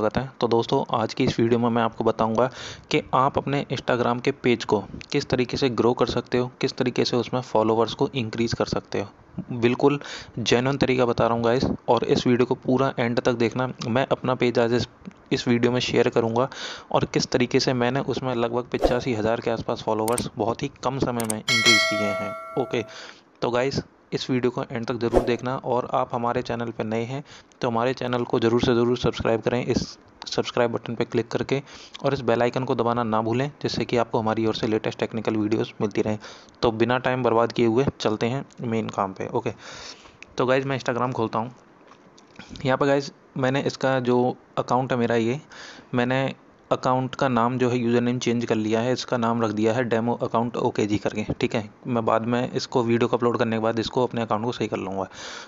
स्वागत है तो दोस्तों आज की इस वीडियो में मैं आपको बताऊंगा कि आप अपने इंस्टाग्राम के पेज को किस तरीके से ग्रो कर सकते हो किस तरीके से उसमें फॉलोवर्स को इंक्रीज़ कर सकते हो बिल्कुल जेनवन तरीका बता रहा हूँ गाइस और इस वीडियो को पूरा एंड तक देखना मैं अपना पेज आज इस इस वीडियो में शेयर करूंगा और किस तरीके से मैंने उसमें लगभग पिचासी हज़ार के आसपास फॉलोवर्स बहुत ही कम समय में इंक्रीज़ किए हैं ओके तो गाइस इस वीडियो को एंड तक ज़रूर देखना और आप हमारे चैनल पर नए हैं तो हमारे चैनल को ज़रूर से ज़रूर सब्सक्राइब करें इस सब्सक्राइब बटन पर क्लिक करके और इस बेल आइकन को दबाना ना भूलें जिससे कि आपको हमारी ओर से लेटेस्ट टेक्निकल वीडियोस मिलती रहें तो बिना टाइम बर्बाद किए हुए चलते हैं मेन काम पे ओके तो गाइज़ मैं इंस्टाग्राम खोलता हूँ यहाँ पर गाइज़ मैंने इसका जो अकाउंट है मेरा ये मैंने अकाउंट का नाम जो है यूज़र नेम चेंज कर लिया है इसका नाम रख दिया है डेमो अकाउंट ओके जी करके ठीक है मैं बाद में इसको वीडियो को अपलोड करने के बाद इसको अपने अकाउंट को सही कर लूँगा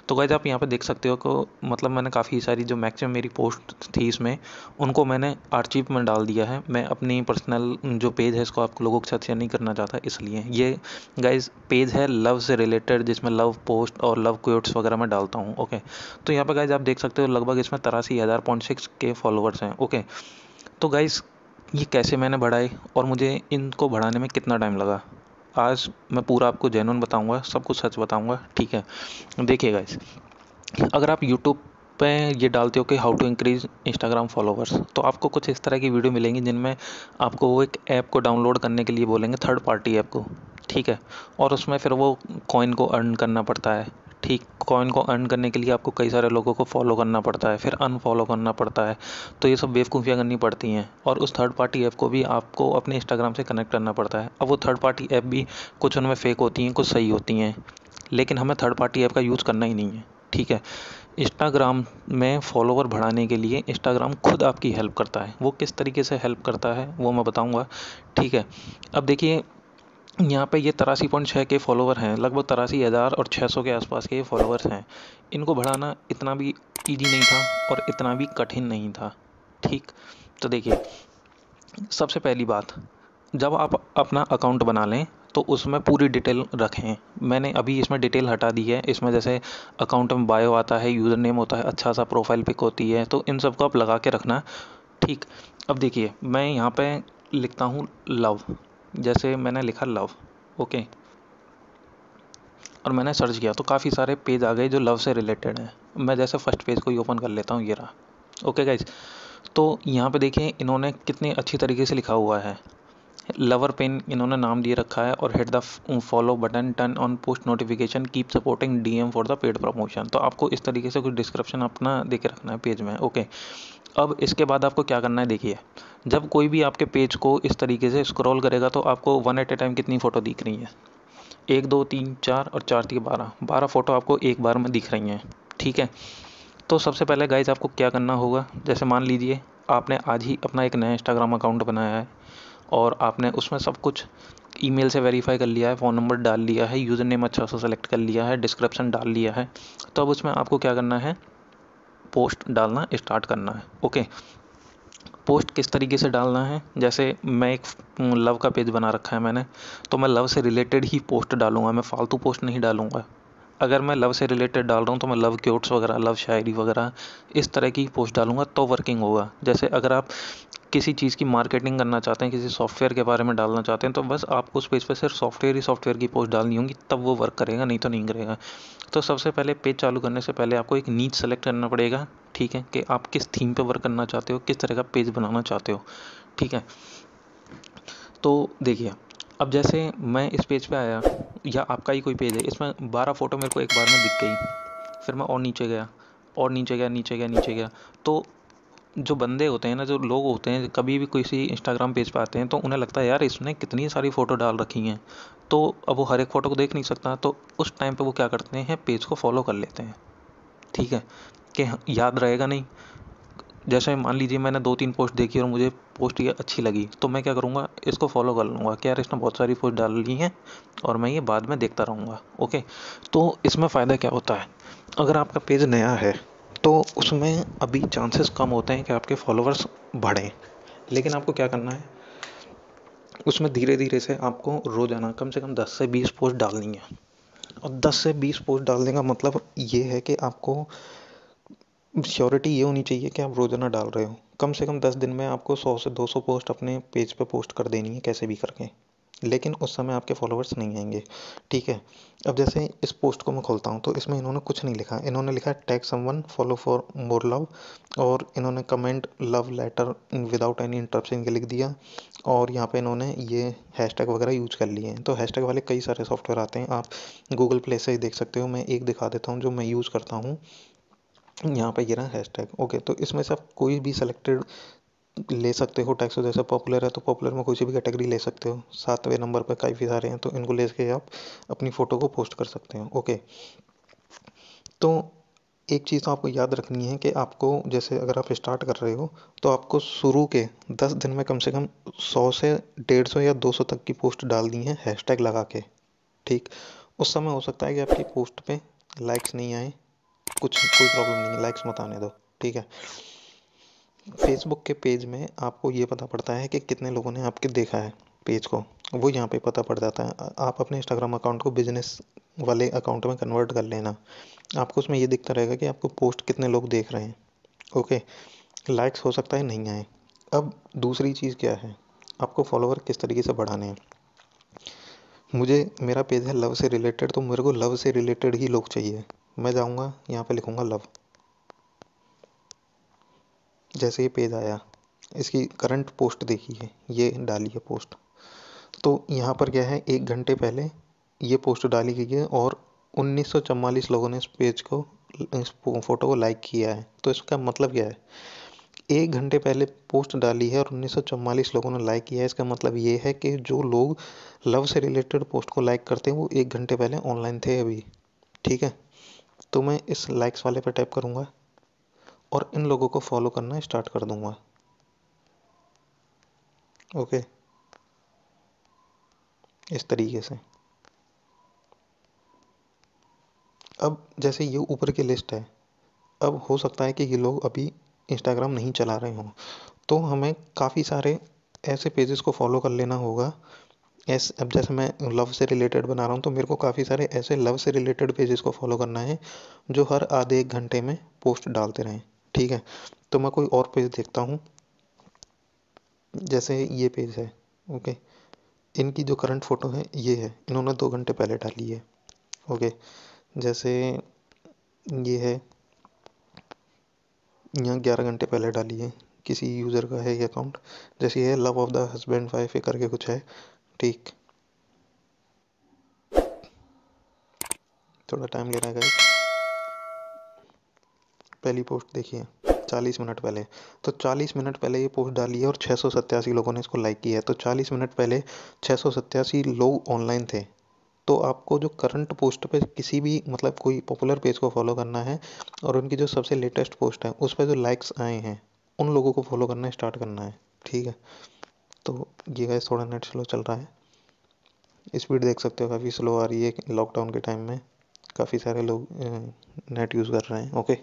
तो गैज आप यहाँ पे देख सकते हो को मतलब मैंने काफ़ी सारी जो मैक्सिमम मेरी पोस्ट थी इसमें उनको मैंने आर्चिव में डाल दिया है मैं अपनी पर्सनल जो पेज है इसको आप लोगों के साथ शेयर नहीं करना चाहता इसलिए ये गाइज पेज है लव से रिलेटेड जिसमें लव पोस्ट और लव क्वेट्स वगैरह मैं डालता हूँ ओके तो यहाँ पर गाइज आप देख सकते हो लगभग इसमें तिरासी हज़ार पॉइंट सिक्स के फॉलोअर्स हैं ओके तो गाइस ये कैसे मैंने बढ़ाए और मुझे इनको बढ़ाने में कितना टाइम लगा आज मैं पूरा आपको जेनवन बताऊंगा सब कुछ सच बताऊंगा ठीक है देखिए गाइस अगर आप यूट्यूब पे ये डालते हो कि how to increase Instagram followers तो आपको कुछ इस तरह की वीडियो मिलेंगी जिनमें आपको वो एक ऐप को डाउनलोड करने के लिए बोलेंगे थर्ड पार्टी ऐप को ठीक है और उसमें फिर वो कॉइन को अर्न करना पड़ता है ठीक कॉइन को अर्न करने के लिए आपको कई सारे लोगों को फॉलो करना पड़ता है फिर अनफॉलो करना पड़ता है तो ये सब बेवकूफ़ियाँ करनी पड़ती हैं और उस थर्ड पार्टी ऐप को भी आपको अपने इंस्टाग्राम से कनेक्ट करना पड़ता है अब वो थर्ड पार्टी ऐप भी कुछ उनमें फ़ेक होती हैं कुछ सही होती हैं लेकिन हमें थर्ड पार्टी ऐप का यूज़ करना ही नहीं है ठीक है इंस्टाग्राम में फॉलोवर बढ़ाने के लिए इंस्टाग्राम खुद आपकी हेल्प करता है वो किस तरीके से हेल्प करता है वो मैं बताऊंगा ठीक है अब देखिए यहाँ पे ये तिरासी पॉइंट छः के फॉलोवर हैं लगभग तिरासी हज़ार और छः सौ के आसपास के फॉलोअर्स हैं इनको बढ़ाना इतना भी ईजी नहीं था और इतना भी कठिन नहीं था ठीक तो देखिए सबसे पहली बात जब आप अपना अकाउंट बना लें तो उसमें पूरी डिटेल रखें मैंने अभी इसमें डिटेल हटा दी है इसमें जैसे अकाउंट में बायो आता है यूज़र नेम होता है अच्छा सा प्रोफाइल पिक होती है तो इन सब को आप लगा के रखना ठीक अब देखिए मैं यहाँ पे लिखता हूँ लव जैसे मैंने लिखा लव ओके और मैंने सर्च किया तो काफ़ी सारे पेज आ गए जो लव से रिलेटेड हैं मैं जैसे फर्स्ट पेज को ही ओपन कर लेता हूँ ये रहा ओके गाइज तो यहाँ पे देखें इन्होंने कितने अच्छी तरीके से लिखा हुआ है लवर पेन इन्होंने नाम दिए रखा है और hit the follow button turn on post notification keep supporting DM for the paid promotion तो आपको इस तरीके से कुछ डिस्क्रिप्शन अपना दे के रखना है पेज में ओके अब इसके बाद आपको क्या करना है देखिए जब कोई भी आपके पेज को इस तरीके से स्क्रॉल करेगा तो आपको वन एट ए टाइम कितनी फ़ोटो दिख रही है एक दो तीन चार और चार तीन बारह बारह फ़ोटो आपको एक बार में दिख रही हैं ठीक है तो सबसे पहले गाइज आपको क्या करना होगा जैसे मान लीजिए आपने आज ही अपना एक नया इंस्टाग्राम अकाउंट बनाया है और आपने उसमें सब कुछ ईमेल से वेरीफाई कर लिया है फ़ोन नंबर डाल लिया है यूज़र नेम अच्छा सा सेलेक्ट कर लिया है डिस्क्रिप्शन डाल लिया है तो अब उसमें आपको क्या करना है पोस्ट डालना स्टार्ट करना है ओके पोस्ट किस तरीके से डालना है जैसे मैं एक लव का पेज बना रखा है मैंने तो मैं लव से रिलेटेड ही पोस्ट डालूंगा मैं फालतू पोस्ट नहीं डालूंगा अगर मैं लव से रिलेटेड डाल रहा हूँ तो मैं लव क्योट्स वगैरह लव शायरी वगैरह इस तरह की पोस्ट डालूंगा तो वर्किंग होगा जैसे अगर आप किसी चीज़ की मार्केटिंग करना चाहते हैं किसी सॉफ्टवेयर के बारे में डालना चाहते हैं तो बस आपको उस पेज पर सिर्फ सॉफ्टवेयर ही सॉफ्टवेयर की पोस्ट डालनी होगी तब वो वर्क करेगा नहीं तो नहीं करेगा तो सबसे पहले पेज चालू करने से पहले आपको एक नीच सेलेक्ट करना पड़ेगा ठीक है कि आप किस थीम पर वर्क करना चाहते हो किस तरह का पेज बनाना चाहते हो ठीक है तो देखिए अब जैसे मैं इस पेज पे आया या आपका ही कोई पेज है इसमें बारह फ़ोटो मेरे को एक बार में दिख गई फिर मैं और नीचे गया और नीचे गया नीचे गया नीचे गया तो जो बंदे होते हैं ना जो लोग होते हैं कभी भी किसी इंस्टाग्राम पेज पर आते हैं तो उन्हें लगता है यार इसने कितनी सारी फ़ोटो डाल रखी हैं तो अब वो हर एक फ़ोटो को देख नहीं सकता तो उस टाइम पर वो क्या करते हैं पेज को फॉलो कर लेते हैं ठीक है कि हाँ, याद रहेगा नहीं जैसे मान लीजिए मैंने दो तीन पोस्ट देखी और मुझे पोस्ट ये अच्छी लगी तो मैं क्या करूँगा इसको फॉलो कर लूँगा क्या इसने बहुत सारी पोस्ट डाल ली हैं और मैं ये बाद में देखता रहूँगा ओके तो इसमें फ़ायदा क्या होता है अगर आपका पेज नया है तो उसमें अभी चांसेस कम होते हैं कि आपके फॉलोअर्स बढ़ें लेकिन आपको क्या करना है उसमें धीरे धीरे से आपको रोज़ाना कम से कम 10 से 20 पोस्ट डालनी है और 10 से 20 पोस्ट डालने का मतलब ये है कि आपको श्योरिटी ये होनी चाहिए कि आप रोज़ाना डाल रहे हो कम से कम दस दिन में आपको सौ से दो सौ पोस्ट अपने पेज पे पोस्ट कर देनी है कैसे भी करके लेकिन उस समय आपके फॉलोअर्स नहीं आएंगे ठीक है अब जैसे इस पोस्ट को मैं खोलता हूँ तो इसमें इन्होंने कुछ नहीं लिखा इन्होंने लिखा tag someone follow for more love और इन्होंने comment love letter without any interruption के लिख दिया और यहाँ पे इन्होंने ये हैशटैग वगैरह यूज कर लिए हैं तो हैशटैग वाले कई सारे सॉफ्टवेयर आते हैं आप गूगल प्ले से ही देख सकते हो मैं एक दिखा देता हूँ जो मैं यूज़ करता हूँ यहाँ पर गिरा टैग ओके तो इसमें से आप कोई भी सिलेक्टेड ले सकते हो टैक्स जैसे पॉपुलर है तो पॉपुलर में कोई सी भी कैटेगरी ले सकते हो सातवें नंबर पर काफ़ी सारे हैं तो इनको ले के आप अपनी फ़ोटो को पोस्ट कर सकते हो ओके तो एक चीज़ तो आपको याद रखनी है कि आपको जैसे अगर आप स्टार्ट कर रहे हो तो आपको शुरू के दस दिन में कम से कम सौ से डेढ़ सौ या दो सौ तक की पोस्ट डालनी है टैग लगा के ठीक उस समय हो सकता है कि आपकी पोस्ट पे लाइक्स नहीं आए कुछ कोई प्रॉब्लम नहीं है लाइक्स मत आने दो ठीक है फेसबुक के पेज में आपको ये पता पड़ता है कि कितने लोगों ने आपके देखा है पेज को वो यहाँ पे पता पड़ जाता है आप अपने इंस्टाग्राम अकाउंट को बिजनेस वाले अकाउंट में कन्वर्ट कर लेना आपको उसमें ये दिखता रहेगा कि आपको पोस्ट कितने लोग देख रहे हैं ओके लाइक्स हो सकता है नहीं आए अब दूसरी चीज़ क्या है आपको फॉलोवर किस तरीके से बढ़ाने हैं मुझे मेरा पेज है लव से रिलेटेड तो मेरे को लव से रिलेटेड ही लोग चाहिए मैं जाऊँगा यहाँ पे लिखूँगा लव जैसे ये पेज आया इसकी करंट पोस्ट देखी है ये डाली है पोस्ट तो यहाँ पर क्या है एक घंटे पहले ये पोस्ट डाली गई है और उन्नीस लोगों ने इस पेज को इस फोटो को लाइक किया है तो इसका मतलब क्या है एक घंटे पहले पोस्ट डाली है और उन्नीस लोगों ने लाइक किया है इसका मतलब ये है कि जो लोग लव से रिलेटेड पोस्ट को लाइक करते हैं वो एक घंटे पहले ऑनलाइन थे अभी ठीक है तो मैं इस लाइक्स वाले पर टैप करूँगा और इन लोगों को फॉलो करना स्टार्ट कर दूँगा ओके इस तरीके से अब जैसे ये ऊपर की लिस्ट है अब हो सकता है कि ये लोग अभी इंस्टाग्राम नहीं चला रहे हों तो हमें काफ़ी सारे ऐसे पेजेस को फॉलो कर लेना होगा एस अब जैसे मैं लव से रिलेटेड बना रहा हूँ तो मेरे को काफ़ी सारे ऐसे लव से रिलेटेड पेजेस को फॉलो करना है जो हर आधे एक घंटे में पोस्ट डालते रहें ठीक है तो मैं कोई और पेज देखता हूँ जैसे ये पेज है ओके इनकी जो करंट फ़ोटो है ये है इन्होंने दो घंटे पहले डाली है ओके जैसे ये है यहाँ ग्यारह घंटे पहले डाली है किसी यूज़र का है ये अकाउंट जैसे ये love of the husband wife करके कुछ है ठीक थोड़ा टाइम ले रहा है पहली पोस्ट देखिए 40 मिनट पहले तो 40 मिनट पहले ये पोस्ट डाली है और छः लोगों ने इसको लाइक किया है तो 40 मिनट पहले छः लोग ऑनलाइन थे तो आपको जो करंट पोस्ट पे किसी भी मतलब कोई पॉपुलर पेज को फॉलो करना है और उनकी जो सबसे लेटेस्ट पोस्ट है उस पर जो लाइक्स आए हैं उन लोगों को फॉलो करना स्टार्ट करना है ठीक है तो ये गैस थोड़ा नेट स्लो चल रहा है स्पीड देख सकते हो काफ़ी स्लो आ रही है लॉकडाउन के टाइम में काफ़ी सारे लोग नेट यूज़ कर रहे हैं ओके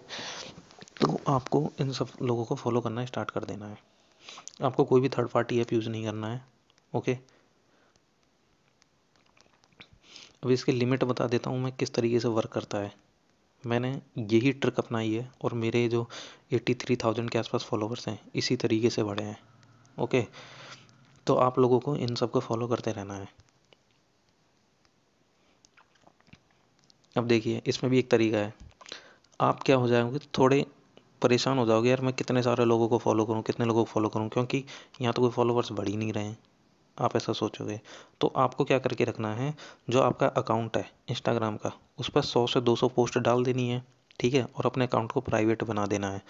तो आपको इन सब लोगों को फॉलो करना स्टार्ट कर देना है आपको कोई भी थर्ड पार्टी ऐप यूज़ नहीं करना है ओके अब इसके लिमिट बता देता हूँ मैं किस तरीके से वर्क करता है मैंने यही ट्रिक अपनाई है और मेरे जो एट्टी थ्री थाउजेंड के आसपास फॉलोवर्स हैं इसी तरीके से बढ़े हैं ओके तो आप लोगों को इन सब को फॉलो करते रहना है अब देखिए इसमें भी एक तरीका है आप क्या हो जाओगे थोड़े परेशान हो जाओगे यार मैं कितने सारे लोगों को फॉलो करूं कितने लोगों को फॉलो करूं क्योंकि यहाँ तो कोई फॉलोवर्स बढ़ ही नहीं रहे हैं आप ऐसा सोचोगे तो आपको क्या करके रखना है जो आपका अकाउंट है इंस्टाग्राम का उस पर सौ से दो सौ पोस्ट डाल देनी है ठीक है और अपने अकाउंट को प्राइवेट बना देना है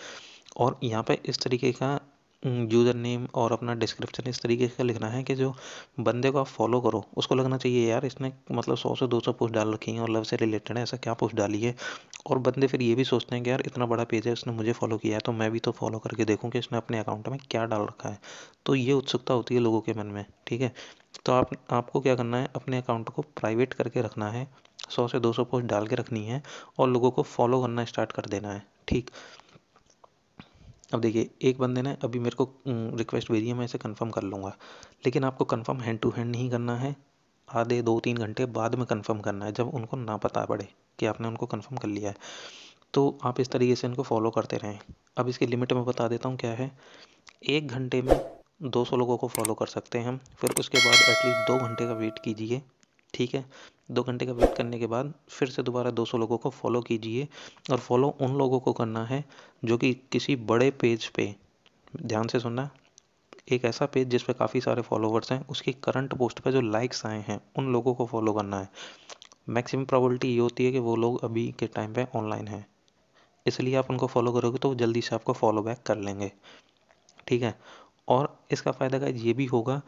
और यहाँ पर इस तरीके का यूज़र नेम और अपना डिस्क्रिप्शन इस तरीके का लिखना है कि जो बंदे को आप फॉलो करो उसको लगना चाहिए यार इसने मतलब सौ से दो सौ पोस्ट डाल रखी हैं और लव से रिलेटेड है ऐसा क्या पोस्ट डाली है और बंदे फिर ये भी सोचते हैं कि यार इतना बड़ा पेज है इसने मुझे फॉलो किया है तो मैं भी तो फॉलो करके देखूँ कि इसने अपने अकाउंट में क्या डाल रखा है तो ये उत्सुकता होती है लोगों के मन में ठीक है तो आप आपको क्या करना है अपने अकाउंट को प्राइवेट करके रखना है सौ से दो सौ पोस्ट डाल के रखनी है और लोगों को फॉलो करना स्टार्ट कर देना है ठीक अब देखिए एक बंदे ने अभी मेरे को रिक्वेस्ट भेजी है मैं इसे कंफर्म कर लूँगा लेकिन आपको कंफर्म हैंड टू हैंड नहीं करना है आधे दो तीन घंटे बाद में कंफर्म करना है जब उनको ना पता पड़े कि आपने उनको कंफर्म कर लिया है तो आप इस तरीके से इनको फॉलो करते रहें अब इसकी लिमिट मैं बता देता हूँ क्या है एक घंटे में 200 लोगों को फॉलो कर सकते हैं हम फिर उसके बाद एटलीस्ट दो घंटे का वेट कीजिए ठीक है दो घंटे का वेट करने के बाद फिर से दोबारा 200 लोगों को फॉलो कीजिए और फॉलो उन लोगों को करना है जो कि किसी बड़े पेज पे ध्यान से सुनना एक ऐसा पेज जिस पे काफ़ी सारे फॉलोवर्स हैं उसकी करंट पोस्ट पे जो लाइक्स आए हैं उन लोगों को फॉलो करना है मैक्सिमम प्रॉबलिटी ये होती है कि वो लोग अभी के टाइम पर ऑनलाइन हैं इसलिए आप उनको फॉलो करोगे तो जल्दी से आपको फॉलो बैक कर लेंगे ठीक है और इसका फ़ायदा का ये भी होगा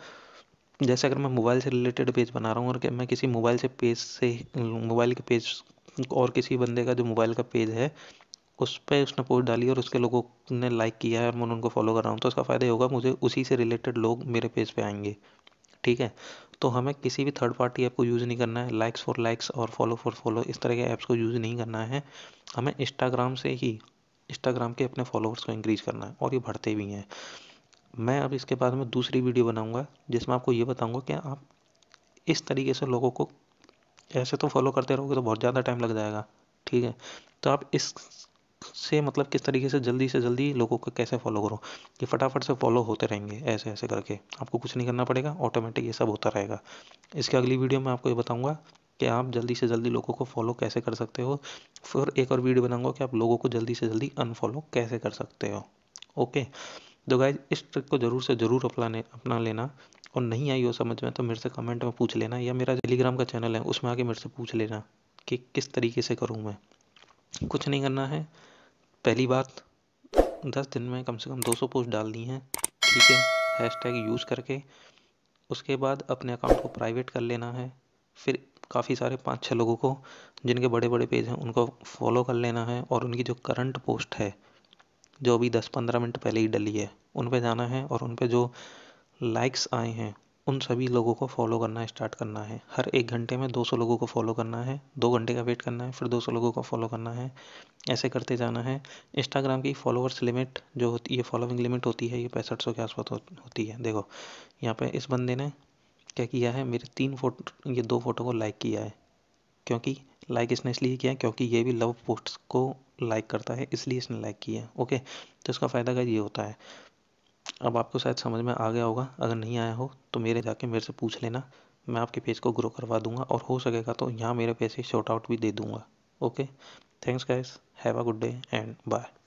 जैसे अगर मैं मोबाइल से रिलेटेड पेज बना रहा हूँ और कि मैं किसी मोबाइल से पेज से मोबाइल के पेज और किसी बंदे का जो मोबाइल का पेज है उस पर उसने पोस्ट डाली और उसके लोगों ने लाइक किया है और मैं उनको फॉलो कर रहा हूँ तो उसका फ़ायदा होगा मुझे उसी से रिलेटेड लोग मेरे पेज पे आएंगे ठीक है तो हमें किसी भी थर्ड पार्टी ऐप को यूज़ नहीं करना है लाइक्स फॉर लाइक्स और फॉलो फॉर फॉलो इस तरह के ऐप्स को यूज़ नहीं करना है हमें इंस्टाग्राम से ही इंस्टाग्राम के अपने फॉलोअर्स को इंक्रीज़ करना है और ये बढ़ते भी हैं मैं अब इसके बारे में दूसरी वीडियो बनाऊंगा जिसमें आपको ये बताऊंगा कि आप इस तरीके से लोगों को ऐसे तो फॉलो करते रहोगे तो बहुत ज़्यादा टाइम लग जाएगा ठीक है तो आप इस से मतलब किस तरीके से जल्दी से जल्दी लोगों को कैसे फॉलो करो ये फटाफट से फॉलो होते रहेंगे ऐसे ऐसे करके आपको कुछ नहीं करना पड़ेगा ऑटोमेटिक ये सब होता रहेगा इसके अगली वीडियो में आपको ये बताऊँगा कि आप जल्दी से जल्दी लोगों को फॉलो कैसे कर सकते हो फिर एक और वीडियो बनाऊंगा कि आप लोगों को जल्दी से जल्दी अनफॉलो कैसे कर सकते हो ओके तो गाइज इस ट्रिक को ज़रूर से ज़रूर अपनाने अपना लेना और नहीं आई हो समझ में तो मेरे से कमेंट में पूछ लेना या मेरा टेलीग्राम का चैनल है उसमें आके मेरे से पूछ लेना कि किस तरीके से करूँ मैं कुछ नहीं करना है पहली बात दस दिन में कम से कम सौ पोस्ट डालनी है ठीक है टैग यूज़ करके उसके बाद अपने अकाउंट को प्राइवेट कर लेना है फिर काफ़ी सारे पाँच छः लोगों को जिनके बड़े बड़े पेज हैं उनको फॉलो कर लेना है और उनकी जो करंट पोस्ट है जो अभी दस पंद्रह मिनट पहले ही डली है उन पे जाना है और उन पे जो लाइक्स आए हैं उन सभी लोगों को फॉलो करना स्टार्ट करना है हर एक घंटे में 200 लोगों को फॉलो करना है दो घंटे का वेट करना है फिर 200 लोगों को फॉलो करना है ऐसे करते जाना है इंस्टाग्राम की फॉलोअर्स लिमिट जो होती है फॉलोइंग लिमिट होती है ये पैंसठ सौ के आसपास हो, होती है देखो यहाँ पे इस बंदे ने क्या किया है मेरे तीन फोटो ये दो फोटो को लाइक किया है क्योंकि लाइक इसने इसलिए किया क्योंकि ये भी लव पोस्ट को लाइक करता है इसलिए इसने लाइक किया ओके तो इसका फ़ायदा क्या ये होता है अब आपको शायद समझ में आ गया होगा अगर नहीं आया हो तो मेरे जाके मेरे से पूछ लेना मैं आपके पेज को ग्रो करवा दूंगा और हो सकेगा तो यहाँ मेरे पैसे शॉर्ट आउट भी दे दूंगा okay thanks guys have a good day and bye